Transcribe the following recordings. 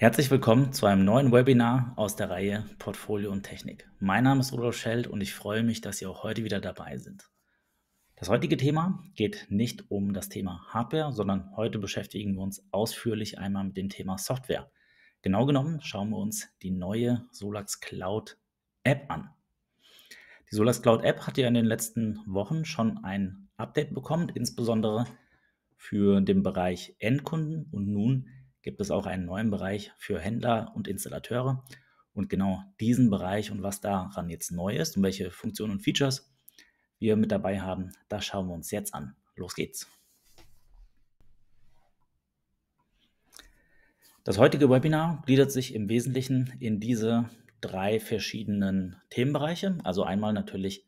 Herzlich willkommen zu einem neuen Webinar aus der Reihe Portfolio und Technik. Mein Name ist Rudolf Schell und ich freue mich, dass Sie auch heute wieder dabei sind. Das heutige Thema geht nicht um das Thema Hardware, sondern heute beschäftigen wir uns ausführlich einmal mit dem Thema Software. Genau genommen schauen wir uns die neue Solax Cloud App an. Die Solax Cloud App hat ja in den letzten Wochen schon ein Update bekommen, insbesondere für den Bereich Endkunden und nun gibt es auch einen neuen Bereich für Händler und Installateure. Und genau diesen Bereich und was daran jetzt neu ist und welche Funktionen und Features wir mit dabei haben, das schauen wir uns jetzt an. Los geht's. Das heutige Webinar gliedert sich im Wesentlichen in diese drei verschiedenen Themenbereiche. Also einmal natürlich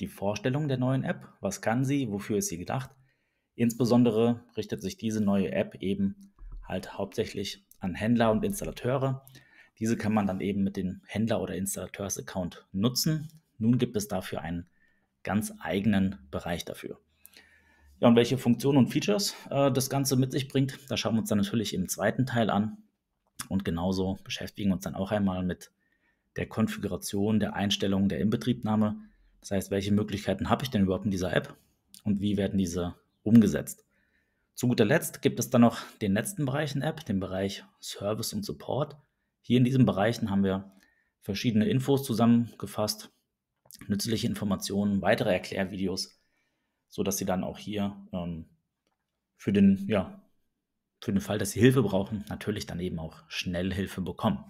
die Vorstellung der neuen App. Was kann sie? Wofür ist sie gedacht? Insbesondere richtet sich diese neue App eben halt hauptsächlich an Händler und Installateure. Diese kann man dann eben mit dem Händler- oder Installateurs-Account nutzen. Nun gibt es dafür einen ganz eigenen Bereich dafür. Ja, und welche Funktionen und Features äh, das Ganze mit sich bringt, da schauen wir uns dann natürlich im zweiten Teil an. Und genauso beschäftigen wir uns dann auch einmal mit der Konfiguration, der Einstellung, der Inbetriebnahme. Das heißt, welche Möglichkeiten habe ich denn überhaupt in dieser App und wie werden diese umgesetzt? Zu guter Letzt gibt es dann noch den letzten Bereich in App, den Bereich Service und Support. Hier in diesen Bereichen haben wir verschiedene Infos zusammengefasst, nützliche Informationen, weitere Erklärvideos, sodass Sie dann auch hier ähm, für den, ja, für den Fall, dass Sie Hilfe brauchen, natürlich dann eben auch schnell Hilfe bekommen.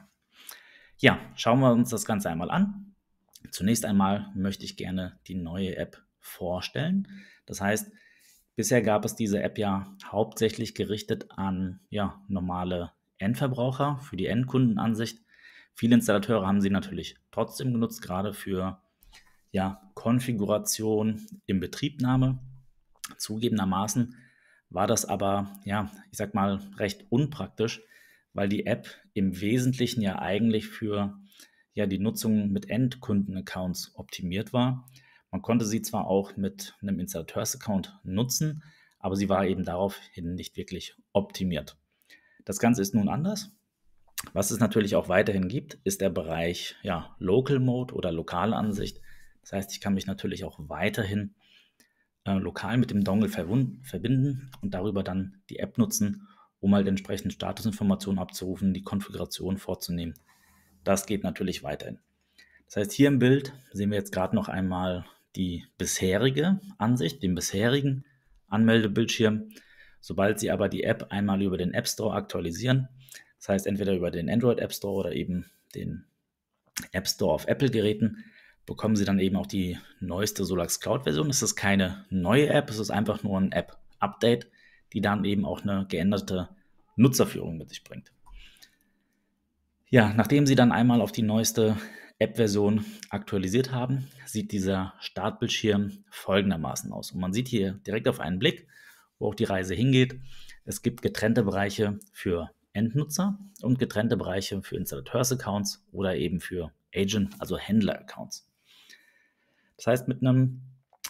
Ja, schauen wir uns das Ganze einmal an. Zunächst einmal möchte ich gerne die neue App vorstellen. Das heißt, Bisher gab es diese App ja hauptsächlich gerichtet an ja, normale Endverbraucher für die Endkundenansicht. Viele Installateure haben sie natürlich trotzdem genutzt, gerade für ja, Konfiguration im Betriebnahme. Zugegebenermaßen war das aber, ja, ich sag mal, recht unpraktisch, weil die App im Wesentlichen ja eigentlich für ja, die Nutzung mit Endkundenaccounts optimiert war. Man konnte sie zwar auch mit einem Installateurs-Account nutzen, aber sie war eben daraufhin nicht wirklich optimiert. Das Ganze ist nun anders. Was es natürlich auch weiterhin gibt, ist der Bereich ja, Local Mode oder lokale Ansicht. Das heißt, ich kann mich natürlich auch weiterhin äh, lokal mit dem Dongle verbinden und darüber dann die App nutzen, um halt entsprechend Statusinformationen abzurufen, die Konfiguration vorzunehmen. Das geht natürlich weiterhin. Das heißt, hier im Bild sehen wir jetzt gerade noch einmal die bisherige Ansicht, den bisherigen Anmeldebildschirm. Sobald Sie aber die App einmal über den App Store aktualisieren, das heißt entweder über den Android App Store oder eben den App Store auf Apple-Geräten, bekommen Sie dann eben auch die neueste Solax Cloud-Version. Es ist keine neue App, es ist einfach nur ein App-Update, die dann eben auch eine geänderte Nutzerführung mit sich bringt. Ja, nachdem Sie dann einmal auf die neueste App-Version aktualisiert haben, sieht dieser Startbildschirm folgendermaßen aus. Und man sieht hier direkt auf einen Blick, wo auch die Reise hingeht. Es gibt getrennte Bereiche für Endnutzer und getrennte Bereiche für Installateurs-Accounts oder eben für Agent, also Händler-Accounts. Das heißt, mit einem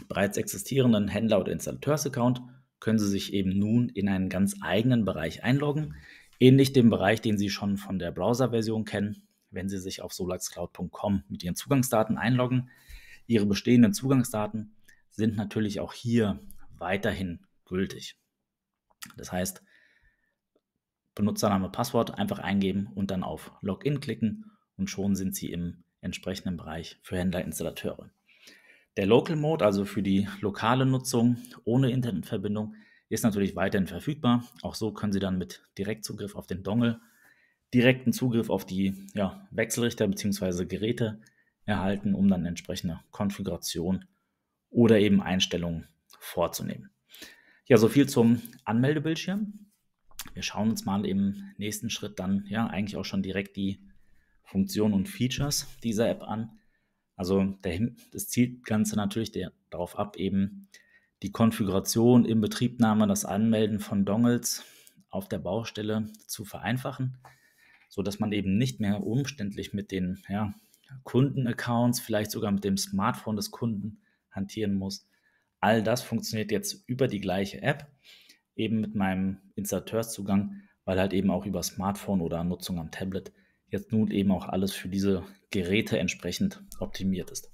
bereits existierenden Händler- oder Installateurs-Account können Sie sich eben nun in einen ganz eigenen Bereich einloggen, ähnlich dem Bereich, den Sie schon von der Browser-Version kennen, wenn Sie sich auf solaxcloud.com mit Ihren Zugangsdaten einloggen. Ihre bestehenden Zugangsdaten sind natürlich auch hier weiterhin gültig. Das heißt, Benutzername, Passwort einfach eingeben und dann auf Login klicken und schon sind Sie im entsprechenden Bereich für Händler, Installateure. Der Local Mode, also für die lokale Nutzung ohne Internetverbindung, ist natürlich weiterhin verfügbar. Auch so können Sie dann mit Direktzugriff auf den Dongle direkten Zugriff auf die ja, Wechselrichter bzw. Geräte erhalten, um dann entsprechende Konfiguration oder eben Einstellungen vorzunehmen. Ja, so viel zum Anmeldebildschirm. Wir schauen uns mal im nächsten Schritt dann ja eigentlich auch schon direkt die Funktionen und Features dieser App an. Also der, das zielt Ganze natürlich der, darauf ab, eben die Konfiguration, im Betriebnahme, das Anmelden von Dongles auf der Baustelle zu vereinfachen so dass man eben nicht mehr umständlich mit den ja, Kundenaccounts, vielleicht sogar mit dem Smartphone des Kunden hantieren muss. All das funktioniert jetzt über die gleiche App, eben mit meinem Installateurszugang, weil halt eben auch über Smartphone oder Nutzung am Tablet jetzt nun eben auch alles für diese Geräte entsprechend optimiert ist.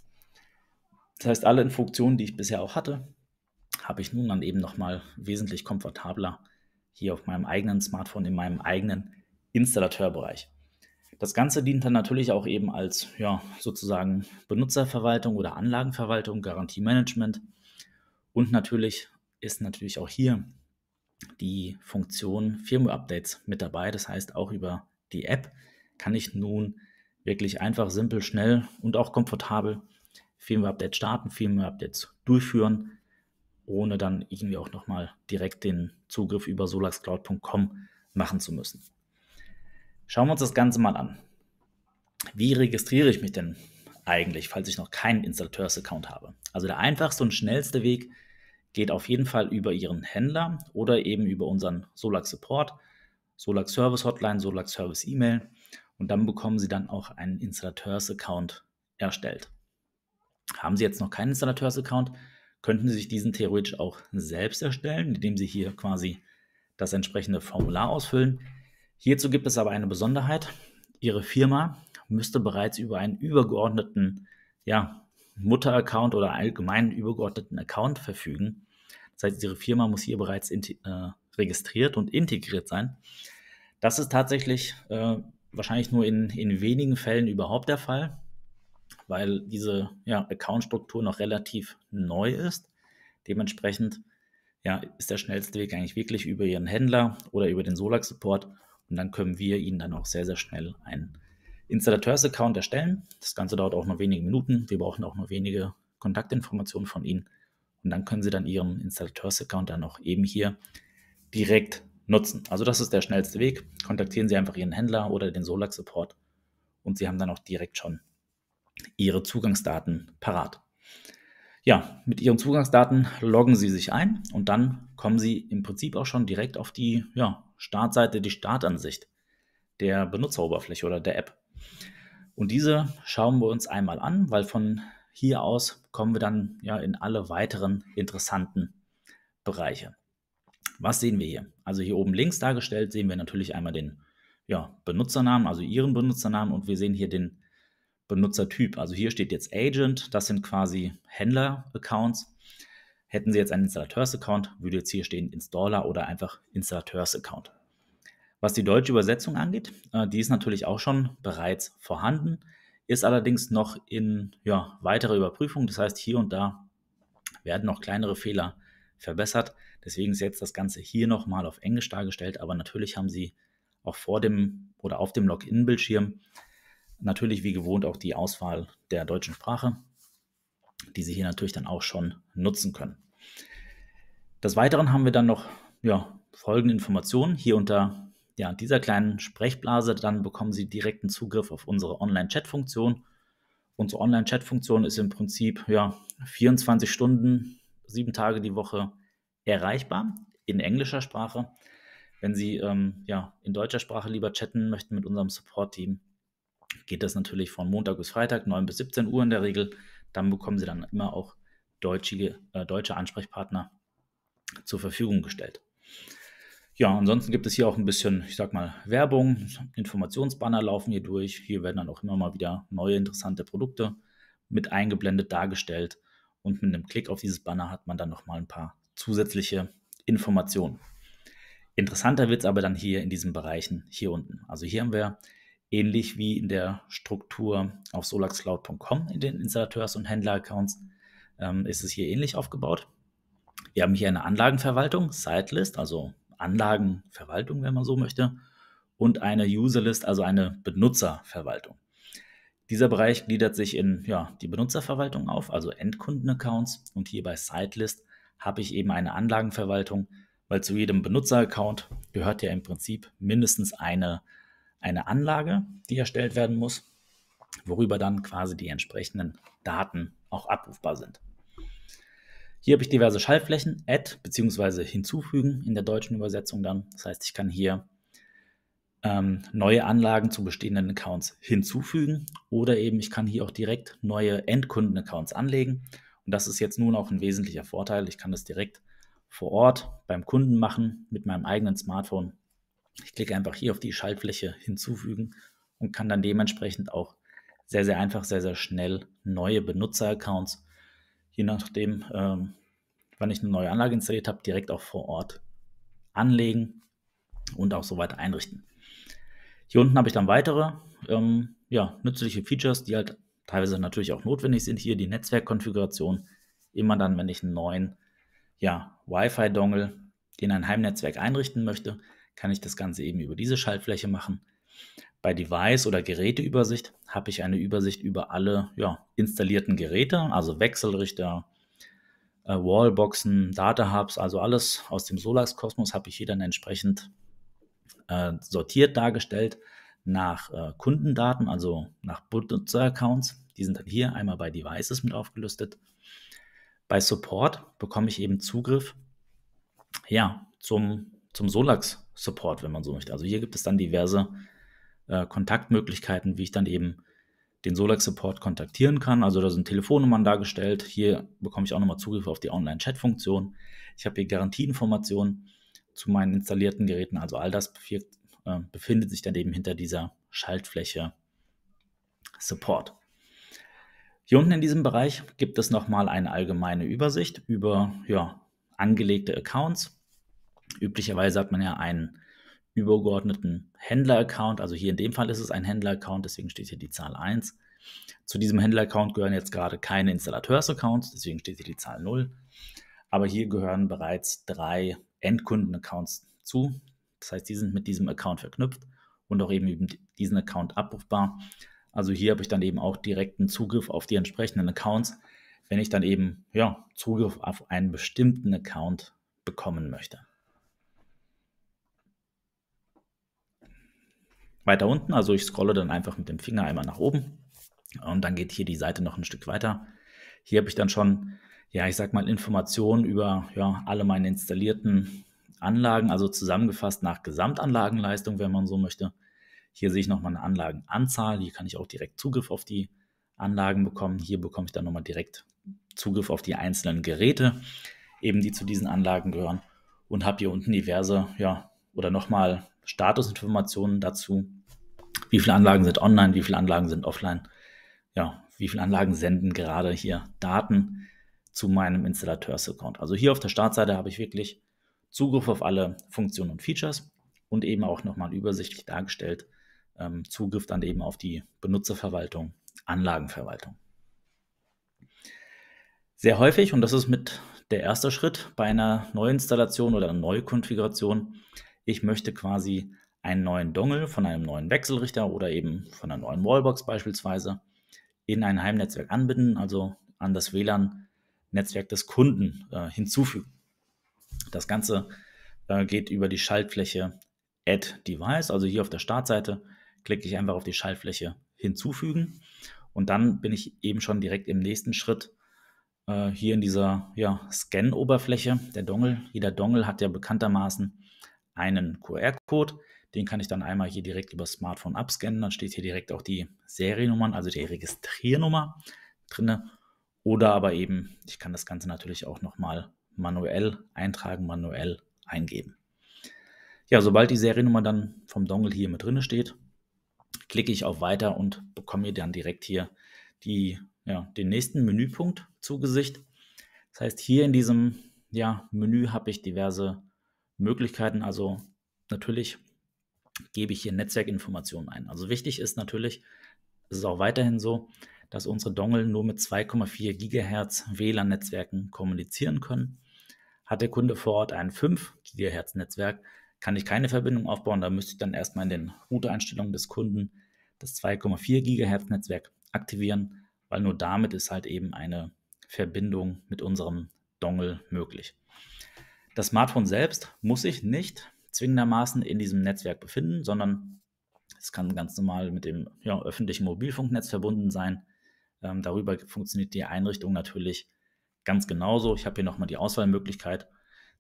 Das heißt, alle Funktionen, die ich bisher auch hatte, habe ich nun dann eben nochmal wesentlich komfortabler hier auf meinem eigenen Smartphone, in meinem eigenen Installateurbereich. Das Ganze dient dann natürlich auch eben als ja, sozusagen Benutzerverwaltung oder Anlagenverwaltung, Garantiemanagement. Und natürlich ist natürlich auch hier die Funktion Firmware-Updates mit dabei. Das heißt, auch über die App kann ich nun wirklich einfach, simpel, schnell und auch komfortabel Firmware-Updates starten, Firmware-Updates durchführen, ohne dann irgendwie auch nochmal direkt den Zugriff über solaxcloud.com machen zu müssen. Schauen wir uns das Ganze mal an. Wie registriere ich mich denn eigentlich, falls ich noch keinen Installateurs-Account habe? Also der einfachste und schnellste Weg geht auf jeden Fall über Ihren Händler oder eben über unseren Solax Support, Solax Service Hotline, Solax Service E-Mail und dann bekommen Sie dann auch einen Installateurs-Account erstellt. Haben Sie jetzt noch keinen Installateurs-Account, könnten Sie sich diesen theoretisch auch selbst erstellen, indem Sie hier quasi das entsprechende Formular ausfüllen. Hierzu gibt es aber eine Besonderheit. Ihre Firma müsste bereits über einen übergeordneten ja, Mutter-Account oder allgemeinen übergeordneten Account verfügen. Das heißt, Ihre Firma muss hier bereits äh, registriert und integriert sein. Das ist tatsächlich äh, wahrscheinlich nur in, in wenigen Fällen überhaupt der Fall, weil diese ja, Account-Struktur noch relativ neu ist. Dementsprechend ja, ist der schnellste Weg eigentlich wirklich über Ihren Händler oder über den Solax-Support und dann können wir Ihnen dann auch sehr, sehr schnell einen Installateurs-Account erstellen. Das Ganze dauert auch nur wenige Minuten. Wir brauchen auch nur wenige Kontaktinformationen von Ihnen. Und dann können Sie dann Ihren Installateurs-Account dann auch eben hier direkt nutzen. Also das ist der schnellste Weg. Kontaktieren Sie einfach Ihren Händler oder den Solax-Support und Sie haben dann auch direkt schon Ihre Zugangsdaten parat. Ja, mit Ihren Zugangsdaten loggen Sie sich ein und dann kommen Sie im Prinzip auch schon direkt auf die ja, Startseite die Startansicht der Benutzeroberfläche oder der App. Und diese schauen wir uns einmal an, weil von hier aus kommen wir dann ja in alle weiteren interessanten Bereiche. Was sehen wir hier? Also hier oben links dargestellt sehen wir natürlich einmal den ja, Benutzernamen, also Ihren Benutzernamen und wir sehen hier den Benutzertyp. Also hier steht jetzt Agent, das sind quasi Händler-Accounts Hätten Sie jetzt einen Installateurs-Account, würde jetzt hier stehen Installer oder einfach Installateurs-Account. Was die deutsche Übersetzung angeht, äh, die ist natürlich auch schon bereits vorhanden, ist allerdings noch in ja, weiterer Überprüfung. Das heißt, hier und da werden noch kleinere Fehler verbessert. Deswegen ist jetzt das Ganze hier nochmal auf Englisch dargestellt. Aber natürlich haben Sie auch vor dem oder auf dem Login-Bildschirm natürlich wie gewohnt auch die Auswahl der deutschen Sprache die Sie hier natürlich dann auch schon nutzen können. Des Weiteren haben wir dann noch ja, folgende Informationen hier unter ja, dieser kleinen Sprechblase. Dann bekommen Sie direkten Zugriff auf unsere Online-Chat-Funktion. Unsere Online-Chat-Funktion ist im Prinzip ja, 24 Stunden, sieben Tage die Woche erreichbar in englischer Sprache. Wenn Sie ähm, ja, in deutscher Sprache lieber chatten möchten mit unserem Support-Team, geht das natürlich von Montag bis Freitag, 9 bis 17 Uhr in der Regel dann bekommen sie dann immer auch deutsche, äh, deutsche Ansprechpartner zur Verfügung gestellt. Ja, ansonsten gibt es hier auch ein bisschen, ich sag mal, Werbung. Informationsbanner laufen hier durch. Hier werden dann auch immer mal wieder neue interessante Produkte mit eingeblendet dargestellt. Und mit einem Klick auf dieses Banner hat man dann nochmal ein paar zusätzliche Informationen. Interessanter wird es aber dann hier in diesen Bereichen hier unten. Also hier haben wir ähnlich wie in der Struktur auf solaxcloud.com in den Installateurs- und Händler-Accounts ähm, ist es hier ähnlich aufgebaut. Wir haben hier eine Anlagenverwaltung, Sitelist, also Anlagenverwaltung, wenn man so möchte, und eine Userlist, also eine Benutzerverwaltung. Dieser Bereich gliedert sich in ja, die Benutzerverwaltung auf, also Endkunden-Accounts. Und hier bei Sitelist habe ich eben eine Anlagenverwaltung, weil zu jedem Benutzer-Account gehört ja im Prinzip mindestens eine eine Anlage, die erstellt werden muss, worüber dann quasi die entsprechenden Daten auch abrufbar sind. Hier habe ich diverse Schaltflächen, Add bzw. hinzufügen in der deutschen Übersetzung dann. Das heißt, ich kann hier ähm, neue Anlagen zu bestehenden Accounts hinzufügen oder eben ich kann hier auch direkt neue Endkunden-Accounts anlegen. Und das ist jetzt nun auch ein wesentlicher Vorteil. Ich kann das direkt vor Ort beim Kunden machen mit meinem eigenen Smartphone ich klicke einfach hier auf die Schaltfläche hinzufügen und kann dann dementsprechend auch sehr, sehr einfach, sehr, sehr schnell neue Benutzeraccounts, je nachdem, ähm, wann ich eine neue Anlage installiert habe, direkt auch vor Ort anlegen und auch so weiter einrichten. Hier unten habe ich dann weitere ähm, ja, nützliche Features, die halt teilweise natürlich auch notwendig sind. Hier die Netzwerkkonfiguration, immer dann, wenn ich einen neuen ja, Wi-Fi-Dongle in ein Heimnetzwerk einrichten möchte, kann ich das Ganze eben über diese Schaltfläche machen. Bei Device oder Geräteübersicht habe ich eine Übersicht über alle ja, installierten Geräte, also Wechselrichter, äh, Wallboxen, Data Hubs, also alles aus dem Solax-Kosmos habe ich hier dann entsprechend äh, sortiert dargestellt nach äh, Kundendaten, also nach Benutzer-Accounts. Die sind dann hier einmal bei Devices mit aufgelistet. Bei Support bekomme ich eben Zugriff ja, zum, zum Solax Support, wenn man so möchte. Also hier gibt es dann diverse äh, Kontaktmöglichkeiten, wie ich dann eben den Solex Support kontaktieren kann. Also da sind Telefonnummern dargestellt. Hier bekomme ich auch nochmal Zugriff auf die Online-Chat-Funktion. Ich habe hier Garantieinformationen zu meinen installierten Geräten. Also all das äh, befindet sich dann eben hinter dieser Schaltfläche Support. Hier unten in diesem Bereich gibt es nochmal eine allgemeine Übersicht über ja, angelegte Accounts, Üblicherweise hat man ja einen übergeordneten Händler-Account. Also hier in dem Fall ist es ein Händler-Account, deswegen steht hier die Zahl 1. Zu diesem Händler-Account gehören jetzt gerade keine Installateurs-Accounts, deswegen steht hier die Zahl 0. Aber hier gehören bereits drei Endkunden-Accounts zu. Das heißt, die sind mit diesem Account verknüpft und auch eben diesen Account abrufbar. Also hier habe ich dann eben auch direkten Zugriff auf die entsprechenden Accounts, wenn ich dann eben ja, Zugriff auf einen bestimmten Account bekommen möchte. weiter unten. Also ich scrolle dann einfach mit dem Finger einmal nach oben und dann geht hier die Seite noch ein Stück weiter. Hier habe ich dann schon, ja, ich sag mal, Informationen über ja, alle meine installierten Anlagen, also zusammengefasst nach Gesamtanlagenleistung, wenn man so möchte. Hier sehe ich nochmal eine Anlagenanzahl. Hier kann ich auch direkt Zugriff auf die Anlagen bekommen. Hier bekomme ich dann nochmal direkt Zugriff auf die einzelnen Geräte, eben die zu diesen Anlagen gehören. Und habe hier unten diverse, ja, oder nochmal Statusinformationen dazu, wie viele Anlagen sind online, wie viele Anlagen sind offline? Ja, wie viele Anlagen senden gerade hier Daten zu meinem Installateurs-Account? Also hier auf der Startseite habe ich wirklich Zugriff auf alle Funktionen und Features und eben auch nochmal übersichtlich dargestellt, ähm, Zugriff dann eben auf die Benutzerverwaltung, Anlagenverwaltung. Sehr häufig, und das ist mit der erste Schritt bei einer Neuinstallation oder einer Neukonfiguration, ich möchte quasi einen neuen Dongle von einem neuen Wechselrichter oder eben von einer neuen Wallbox beispielsweise in ein Heimnetzwerk anbinden, also an das WLAN-Netzwerk des Kunden äh, hinzufügen. Das Ganze äh, geht über die Schaltfläche Add Device, also hier auf der Startseite klicke ich einfach auf die Schaltfläche hinzufügen und dann bin ich eben schon direkt im nächsten Schritt äh, hier in dieser ja, Scan-Oberfläche der Dongle. Jeder Dongle hat ja bekanntermaßen einen QR-Code, den kann ich dann einmal hier direkt über das Smartphone abscannen. Dann steht hier direkt auch die Seriennummern, also die Registriernummer drin. Oder aber eben, ich kann das Ganze natürlich auch nochmal manuell eintragen, manuell eingeben. Ja, sobald die Seriennummer dann vom Dongle hier mit drin steht, klicke ich auf Weiter und bekomme hier dann direkt hier die, ja, den nächsten Menüpunkt zu Gesicht. Das heißt, hier in diesem ja, Menü habe ich diverse Möglichkeiten. Also natürlich gebe ich hier Netzwerkinformationen ein. Also wichtig ist natürlich, es ist auch weiterhin so, dass unsere Dongle nur mit 2,4 GHz WLAN-Netzwerken kommunizieren können. Hat der Kunde vor Ort ein 5 GHz Netzwerk, kann ich keine Verbindung aufbauen. Da müsste ich dann erstmal in den Router-Einstellungen des Kunden das 2,4 GHz Netzwerk aktivieren, weil nur damit ist halt eben eine Verbindung mit unserem Dongle möglich. Das Smartphone selbst muss ich nicht zwingendermaßen in diesem Netzwerk befinden, sondern es kann ganz normal mit dem ja, öffentlichen Mobilfunknetz verbunden sein. Ähm, darüber funktioniert die Einrichtung natürlich ganz genauso. Ich habe hier nochmal die Auswahlmöglichkeit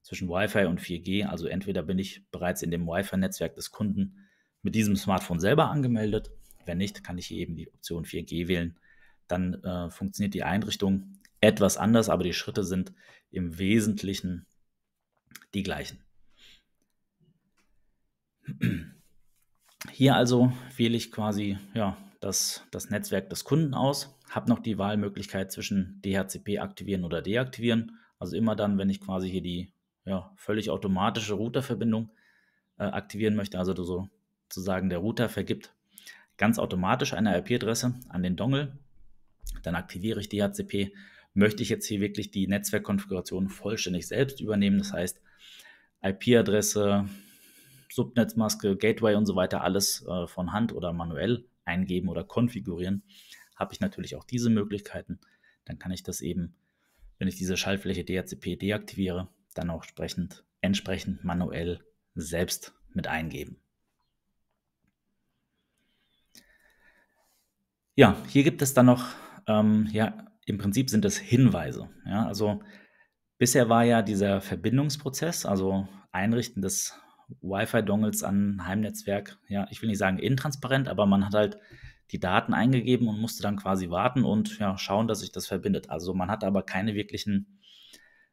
zwischen Wi-Fi und 4G. Also entweder bin ich bereits in dem Wi-Fi-Netzwerk des Kunden mit diesem Smartphone selber angemeldet. Wenn nicht, kann ich hier eben die Option 4G wählen. Dann äh, funktioniert die Einrichtung etwas anders, aber die Schritte sind im Wesentlichen die gleichen. Hier also wähle ich quasi ja, das, das Netzwerk des Kunden aus, habe noch die Wahlmöglichkeit zwischen DHCP aktivieren oder deaktivieren. Also immer dann, wenn ich quasi hier die ja, völlig automatische Routerverbindung äh, aktivieren möchte, also so, sozusagen der Router vergibt ganz automatisch eine IP-Adresse an den Dongle, dann aktiviere ich DHCP. Möchte ich jetzt hier wirklich die Netzwerkkonfiguration vollständig selbst übernehmen, das heißt IP-Adresse, Subnetzmaske, Gateway und so weiter alles äh, von Hand oder manuell eingeben oder konfigurieren, habe ich natürlich auch diese Möglichkeiten. Dann kann ich das eben, wenn ich diese Schaltfläche DHCP deaktiviere, dann auch entsprechend, entsprechend manuell selbst mit eingeben. Ja, hier gibt es dann noch, ähm, ja, im Prinzip sind es Hinweise. Ja, also bisher war ja dieser Verbindungsprozess, also Einrichten des Wi-Fi-Dongles an Heimnetzwerk, ja, ich will nicht sagen intransparent, aber man hat halt die Daten eingegeben und musste dann quasi warten und ja, schauen, dass sich das verbindet. Also man hat aber keine wirklichen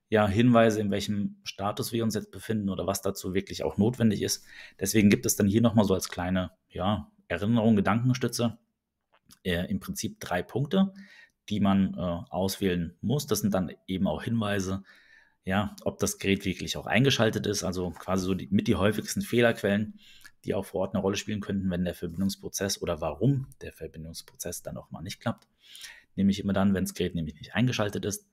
ja, Hinweise, in welchem Status wir uns jetzt befinden oder was dazu wirklich auch notwendig ist. Deswegen gibt es dann hier nochmal so als kleine ja, Erinnerung, Gedankenstütze äh, im Prinzip drei Punkte, die man äh, auswählen muss. Das sind dann eben auch Hinweise, ja, ob das Gerät wirklich auch eingeschaltet ist, also quasi so die, mit die häufigsten Fehlerquellen, die auch vor Ort eine Rolle spielen könnten, wenn der Verbindungsprozess oder warum der Verbindungsprozess dann auch mal nicht klappt. Nämlich immer dann, wenn das Gerät nämlich nicht eingeschaltet ist,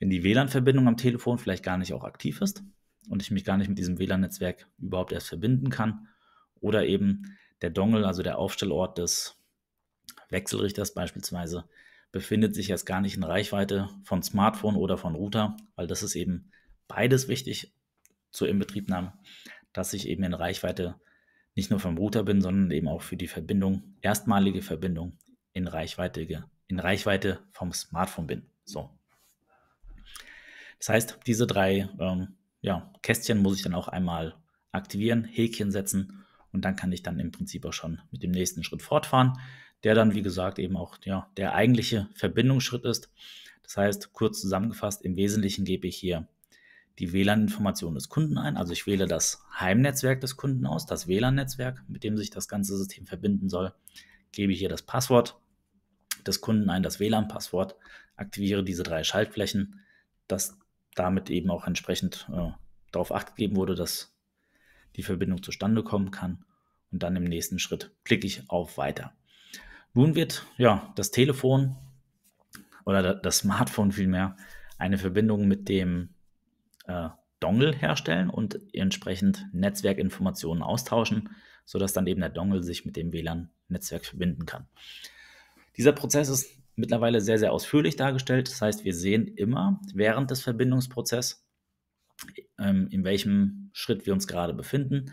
wenn die WLAN-Verbindung am Telefon vielleicht gar nicht auch aktiv ist und ich mich gar nicht mit diesem WLAN-Netzwerk überhaupt erst verbinden kann oder eben der Dongle, also der Aufstellort des Wechselrichters beispielsweise, befindet sich erst gar nicht in Reichweite von Smartphone oder von Router, weil das ist eben beides wichtig zur Inbetriebnahme, dass ich eben in Reichweite nicht nur vom Router bin, sondern eben auch für die Verbindung, erstmalige Verbindung in Reichweite, in Reichweite vom Smartphone bin. So. Das heißt, diese drei ähm, ja, Kästchen muss ich dann auch einmal aktivieren, Häkchen setzen und dann kann ich dann im Prinzip auch schon mit dem nächsten Schritt fortfahren der dann, wie gesagt, eben auch ja, der eigentliche Verbindungsschritt ist. Das heißt, kurz zusammengefasst, im Wesentlichen gebe ich hier die WLAN-Information des Kunden ein. Also ich wähle das Heimnetzwerk des Kunden aus, das WLAN-Netzwerk, mit dem sich das ganze System verbinden soll. Gebe hier das Passwort des Kunden ein, das WLAN-Passwort, aktiviere diese drei Schaltflächen, dass damit eben auch entsprechend äh, darauf acht gegeben wurde, dass die Verbindung zustande kommen kann. Und dann im nächsten Schritt klicke ich auf Weiter. Nun wird ja das Telefon oder das Smartphone vielmehr eine Verbindung mit dem äh, Dongle herstellen und entsprechend Netzwerkinformationen austauschen, sodass dann eben der Dongle sich mit dem WLAN-Netzwerk verbinden kann. Dieser Prozess ist mittlerweile sehr, sehr ausführlich dargestellt. Das heißt, wir sehen immer während des Verbindungsprozesses, ähm, in welchem Schritt wir uns gerade befinden,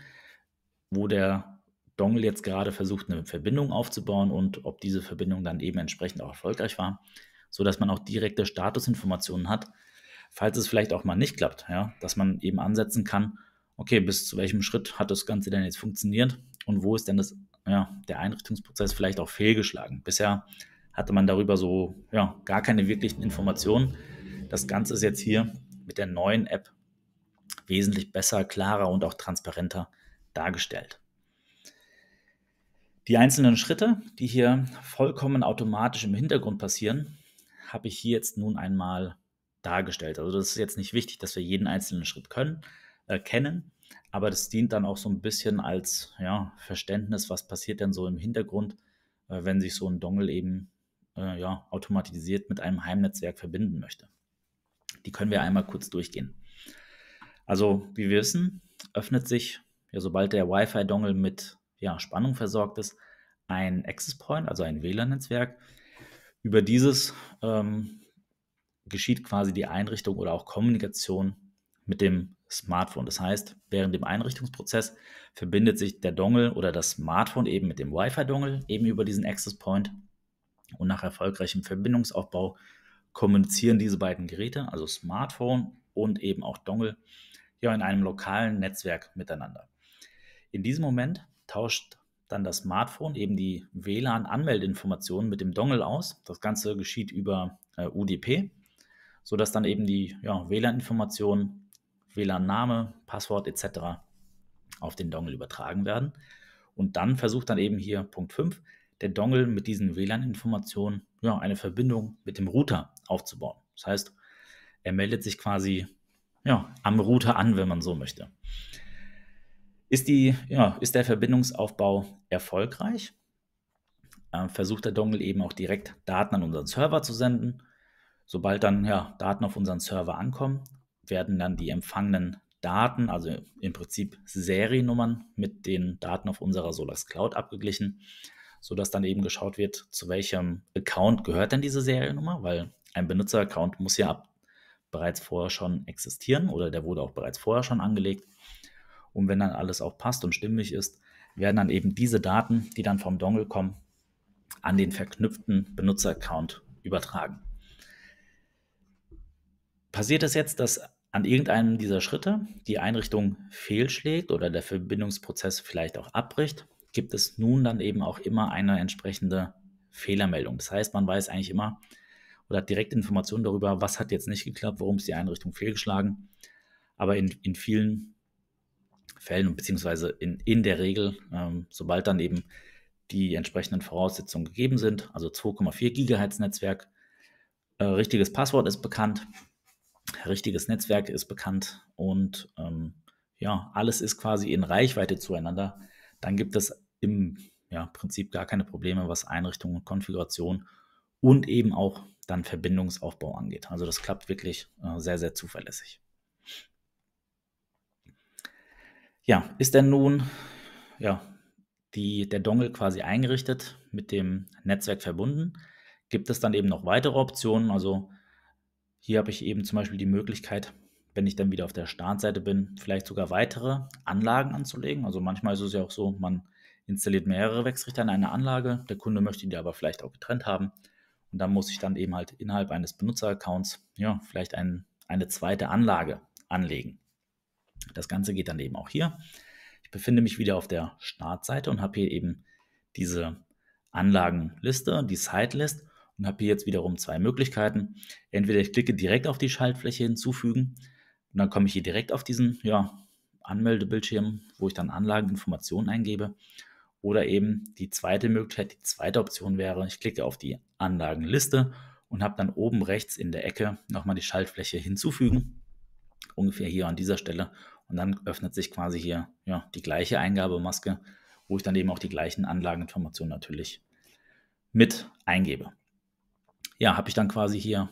wo der Dongle jetzt gerade versucht, eine Verbindung aufzubauen und ob diese Verbindung dann eben entsprechend auch erfolgreich war, sodass man auch direkte Statusinformationen hat, falls es vielleicht auch mal nicht klappt, ja, dass man eben ansetzen kann, okay, bis zu welchem Schritt hat das Ganze denn jetzt funktioniert und wo ist denn das, ja, der Einrichtungsprozess vielleicht auch fehlgeschlagen. Bisher hatte man darüber so ja, gar keine wirklichen Informationen. Das Ganze ist jetzt hier mit der neuen App wesentlich besser, klarer und auch transparenter dargestellt. Die einzelnen Schritte, die hier vollkommen automatisch im Hintergrund passieren, habe ich hier jetzt nun einmal dargestellt. Also das ist jetzt nicht wichtig, dass wir jeden einzelnen Schritt können, äh, kennen, aber das dient dann auch so ein bisschen als ja, Verständnis, was passiert denn so im Hintergrund, äh, wenn sich so ein Dongle eben äh, ja, automatisiert mit einem Heimnetzwerk verbinden möchte. Die können wir einmal kurz durchgehen. Also, wie wir wissen, öffnet sich, ja, sobald der Wi-Fi-Dongle mit ja, Spannung versorgt ist, ein Access Point, also ein WLAN-Netzwerk. Über dieses ähm, geschieht quasi die Einrichtung oder auch Kommunikation mit dem Smartphone. Das heißt, während dem Einrichtungsprozess verbindet sich der Dongle oder das Smartphone eben mit dem Wi-Fi-Dongle, eben über diesen Access Point. Und nach erfolgreichem Verbindungsaufbau kommunizieren diese beiden Geräte, also Smartphone und eben auch Dongle, ja in einem lokalen Netzwerk miteinander. In diesem Moment tauscht dann das Smartphone eben die WLAN-Anmeldeinformationen mit dem Dongle aus. Das Ganze geschieht über äh, UDP, sodass dann eben die ja, WLAN-Informationen, WLAN-Name, Passwort etc. auf den Dongle übertragen werden. Und dann versucht dann eben hier Punkt 5, der Dongle mit diesen WLAN-Informationen ja, eine Verbindung mit dem Router aufzubauen. Das heißt, er meldet sich quasi ja, am Router an, wenn man so möchte. Ist, die, ja, ist der Verbindungsaufbau erfolgreich? Äh, versucht der Dongle eben auch direkt Daten an unseren Server zu senden. Sobald dann ja, Daten auf unseren Server ankommen, werden dann die empfangenen Daten, also im Prinzip Seriennummern, mit den Daten auf unserer Solax Cloud abgeglichen, sodass dann eben geschaut wird, zu welchem Account gehört denn diese Seriennummer, weil ein Benutzeraccount muss ja ab, bereits vorher schon existieren oder der wurde auch bereits vorher schon angelegt. Und wenn dann alles auch passt und stimmig ist, werden dann eben diese Daten, die dann vom Dongle kommen, an den verknüpften Benutzeraccount übertragen. Passiert es jetzt, dass an irgendeinem dieser Schritte die Einrichtung fehlschlägt oder der Verbindungsprozess vielleicht auch abbricht, gibt es nun dann eben auch immer eine entsprechende Fehlermeldung. Das heißt, man weiß eigentlich immer oder hat direkt Informationen darüber, was hat jetzt nicht geklappt, warum ist die Einrichtung fehlgeschlagen. Aber in, in vielen Fällen, beziehungsweise in, in der Regel, ähm, sobald dann eben die entsprechenden Voraussetzungen gegeben sind, also 2,4 Gigahertz Netzwerk, äh, richtiges Passwort ist bekannt, richtiges Netzwerk ist bekannt und ähm, ja, alles ist quasi in Reichweite zueinander, dann gibt es im ja, Prinzip gar keine Probleme, was Einrichtung und Konfiguration und eben auch dann Verbindungsaufbau angeht. Also das klappt wirklich äh, sehr, sehr zuverlässig. ja, ist denn nun ja, die, der Dongle quasi eingerichtet, mit dem Netzwerk verbunden, gibt es dann eben noch weitere Optionen. Also hier habe ich eben zum Beispiel die Möglichkeit, wenn ich dann wieder auf der Startseite bin, vielleicht sogar weitere Anlagen anzulegen. Also manchmal ist es ja auch so, man installiert mehrere Wechselrichter in einer Anlage, der Kunde möchte die aber vielleicht auch getrennt haben. Und dann muss ich dann eben halt innerhalb eines Benutzeraccounts ja, vielleicht ein, eine zweite Anlage anlegen. Das Ganze geht dann eben auch hier. Ich befinde mich wieder auf der Startseite und habe hier eben diese Anlagenliste, die Site-List und habe hier jetzt wiederum zwei Möglichkeiten. Entweder ich klicke direkt auf die Schaltfläche hinzufügen und dann komme ich hier direkt auf diesen ja, Anmeldebildschirm, wo ich dann Anlageninformationen eingebe. Oder eben die zweite Möglichkeit, die zweite Option wäre, ich klicke auf die Anlagenliste und habe dann oben rechts in der Ecke nochmal die Schaltfläche hinzufügen ungefähr hier an dieser Stelle. Und dann öffnet sich quasi hier ja, die gleiche Eingabemaske, wo ich dann eben auch die gleichen Anlageninformationen natürlich mit eingebe. Ja, habe ich dann quasi hier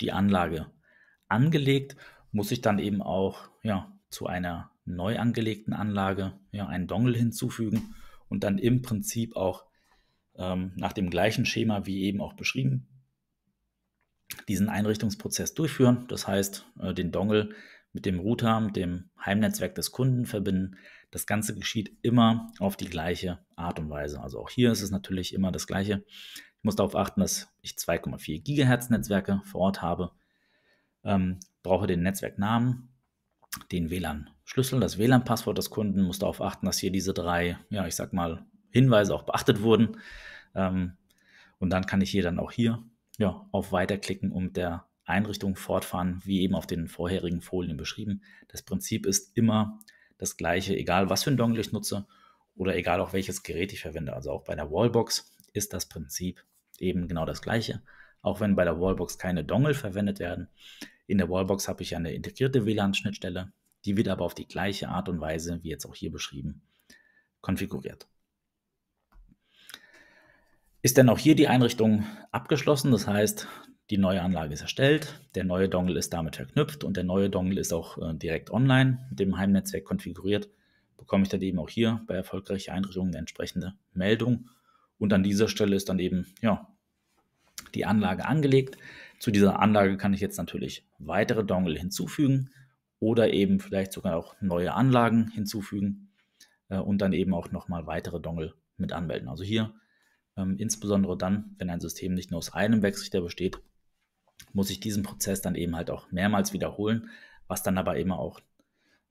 die Anlage angelegt, muss ich dann eben auch ja, zu einer neu angelegten Anlage ja, einen Dongle hinzufügen und dann im Prinzip auch ähm, nach dem gleichen Schema wie eben auch beschrieben diesen Einrichtungsprozess durchführen. Das heißt, äh, den Dongle mit dem Router, mit dem Heimnetzwerk des Kunden verbinden. Das Ganze geschieht immer auf die gleiche Art und Weise. Also auch hier ist es natürlich immer das Gleiche. Ich muss darauf achten, dass ich 2,4 Gigahertz Netzwerke vor Ort habe. Ähm, brauche den Netzwerknamen, den WLAN-Schlüssel, das WLAN-Passwort des Kunden. Muss darauf achten, dass hier diese drei, ja, ich sag mal, Hinweise auch beachtet wurden. Ähm, und dann kann ich hier dann auch hier ja, auf Weiterklicken, um der Einrichtung fortfahren, wie eben auf den vorherigen Folien beschrieben. Das Prinzip ist immer das gleiche, egal was für ein Dongle ich nutze oder egal auch welches Gerät ich verwende. Also auch bei der Wallbox ist das Prinzip eben genau das gleiche. Auch wenn bei der Wallbox keine Dongle verwendet werden. In der Wallbox habe ich eine integrierte WLAN-Schnittstelle. Die wird aber auf die gleiche Art und Weise, wie jetzt auch hier beschrieben, konfiguriert. Ist denn auch hier die Einrichtung abgeschlossen? Das heißt, die neue Anlage ist erstellt, der neue Dongle ist damit verknüpft und der neue Dongle ist auch äh, direkt online mit dem Heimnetzwerk konfiguriert. Bekomme ich dann eben auch hier bei erfolgreicher Einrichtung eine entsprechende Meldung. Und an dieser Stelle ist dann eben ja, die Anlage angelegt. Zu dieser Anlage kann ich jetzt natürlich weitere Dongle hinzufügen oder eben vielleicht sogar auch neue Anlagen hinzufügen äh, und dann eben auch nochmal weitere Dongle mit anmelden. Also hier ähm, insbesondere dann, wenn ein System nicht nur aus einem Wechselrichter besteht, muss ich diesen Prozess dann eben halt auch mehrmals wiederholen, was dann aber eben auch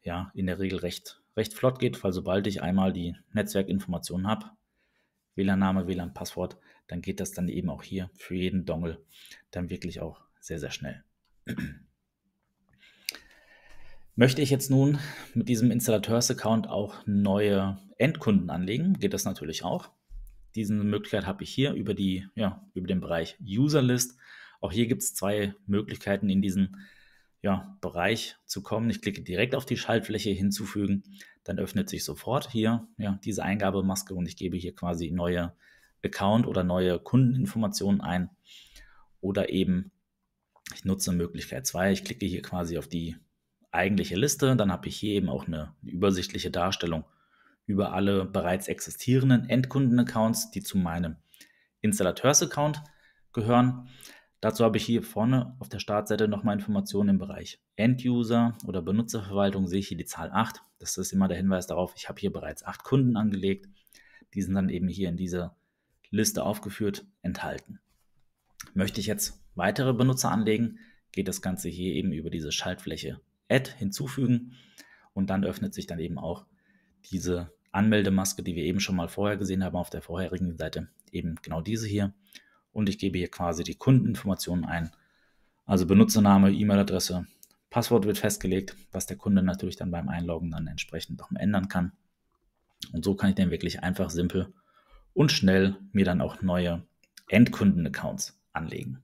ja, in der Regel recht, recht flott geht, weil sobald ich einmal die Netzwerkinformationen habe, WLAN-Name, WLAN-Passwort, dann geht das dann eben auch hier für jeden Dongle dann wirklich auch sehr, sehr schnell. Möchte ich jetzt nun mit diesem Installateurs-Account auch neue Endkunden anlegen, geht das natürlich auch. Diese Möglichkeit habe ich hier über, die, ja, über den Bereich User List. Auch hier gibt es zwei Möglichkeiten, in diesen ja, Bereich zu kommen. Ich klicke direkt auf die Schaltfläche hinzufügen, dann öffnet sich sofort hier ja, diese Eingabemaske und ich gebe hier quasi neue Account oder neue Kundeninformationen ein. Oder eben, ich nutze Möglichkeit 2, ich klicke hier quasi auf die eigentliche Liste, dann habe ich hier eben auch eine übersichtliche Darstellung über alle bereits existierenden Endkunden-Accounts, die zu meinem Installateurs-Account gehören. Dazu habe ich hier vorne auf der Startseite nochmal Informationen im Bereich End-User oder Benutzerverwaltung. Sehe ich hier die Zahl 8. Das ist immer der Hinweis darauf, ich habe hier bereits 8 Kunden angelegt. Die sind dann eben hier in dieser Liste aufgeführt enthalten. Möchte ich jetzt weitere Benutzer anlegen, geht das Ganze hier eben über diese Schaltfläche Add hinzufügen und dann öffnet sich dann eben auch diese Anmeldemaske, die wir eben schon mal vorher gesehen haben auf der vorherigen Seite, eben genau diese hier und ich gebe hier quasi die Kundeninformationen ein. Also Benutzername, E-Mail-Adresse, Passwort wird festgelegt, was der Kunde natürlich dann beim Einloggen dann entsprechend auch ändern kann. Und so kann ich dann wirklich einfach, simpel und schnell mir dann auch neue Endkunden-Accounts anlegen.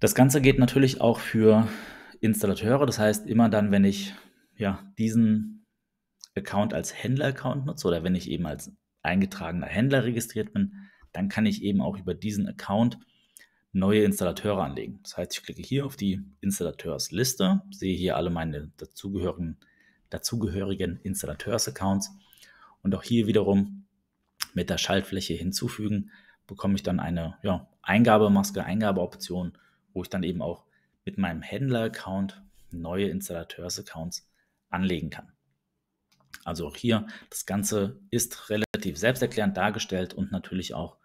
Das Ganze geht natürlich auch für Installateure, das heißt immer dann, wenn ich ja, diesen Account als Händler-Account nutze oder wenn ich eben als eingetragener Händler registriert bin, dann kann ich eben auch über diesen Account neue Installateure anlegen. Das heißt, ich klicke hier auf die Installateursliste, sehe hier alle meine dazugehörigen, dazugehörigen Installateurs-Accounts und auch hier wiederum mit der Schaltfläche hinzufügen, bekomme ich dann eine ja, Eingabemaske, Eingabeoption, wo ich dann eben auch mit meinem Händler-Account neue Installateurs-Accounts anlegen kann. Also auch hier, das Ganze ist relativ selbsterklärend dargestellt und natürlich auch